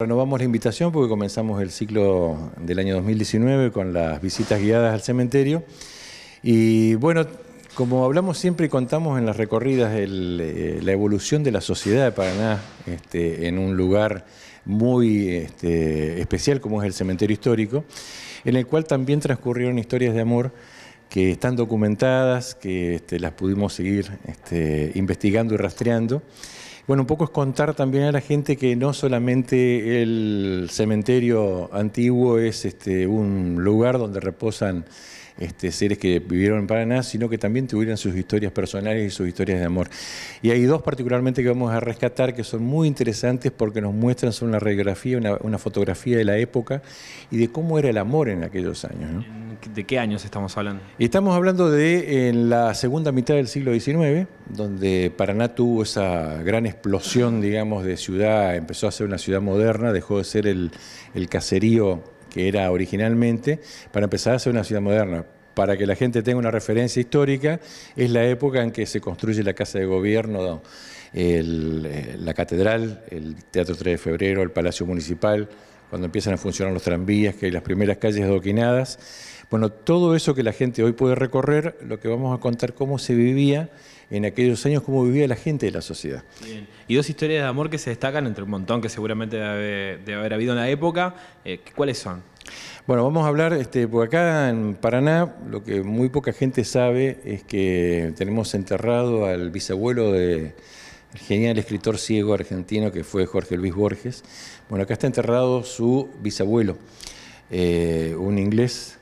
Renovamos la invitación porque comenzamos el ciclo del año 2019 con las visitas guiadas al cementerio. Y bueno, como hablamos siempre y contamos en las recorridas eh, la evolución de la sociedad de Paraná este, en un lugar muy este, especial como es el cementerio histórico, en el cual también transcurrieron historias de amor que están documentadas, que este, las pudimos seguir investigando y rastreando. Bueno, un poco es contar también a la gente que no solamente el cementerio antiguo es este, un lugar donde reposan este, seres que vivieron en Paraná, sino que también tuvieron sus historias personales y sus historias de amor. Y hay dos particularmente que vamos a rescatar que son muy interesantes porque nos muestran una radiografía, una, fotografía de la época y de cómo era el amor en aquellos años. ¿De qué años estamos hablando? Estamos hablando de en la segunda mitad del siglo XIX, donde Paraná tuvo esa gran explosión, digamos, de ciudad, empezó a ser una ciudad moderna, dejó de ser el, caserío que era originalmente, para empezar a ser una ciudad moderna para que la gente tenga una referencia histórica, es la época en que se construye la Casa de Gobierno, la Catedral, el Teatro 3 de Febrero, el Palacio Municipal, cuando empiezan a funcionar los tranvías, que hay las primeras calles adoquinadas. Bueno, todo eso que la gente hoy puede recorrer, lo que vamos a contar cómo se vivía en aquellos años, cómo vivía la gente de la sociedad. Y dos historias de amor que se destacan entre un montón que seguramente debe, haber, habido en la época. Eh, ¿Cuáles son? Bueno, vamos a hablar, este, por acá en Paraná, lo que muy poca gente sabe es que tenemos enterrado al bisabuelo del genial escritor ciego argentino que fue Jorge Luis Borges. Bueno, acá está enterrado su bisabuelo, eh, un inglés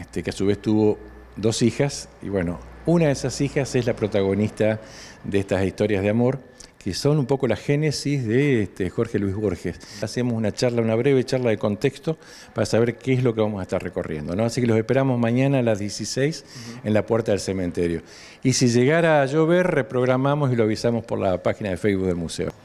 este, que a su vez tuvo dos hijas, y bueno, una de esas hijas es la protagonista de estas historias de amor, que son un poco la génesis de este, Jorge Luis Borges. Hacemos una charla, una breve charla de contexto para saber qué es lo que vamos a estar recorriendo. ¿no? Así que los esperamos mañana a las 16 en la puerta del cementerio. Y si llegara a llover, reprogramamos y lo avisamos por la página de Facebook del museo.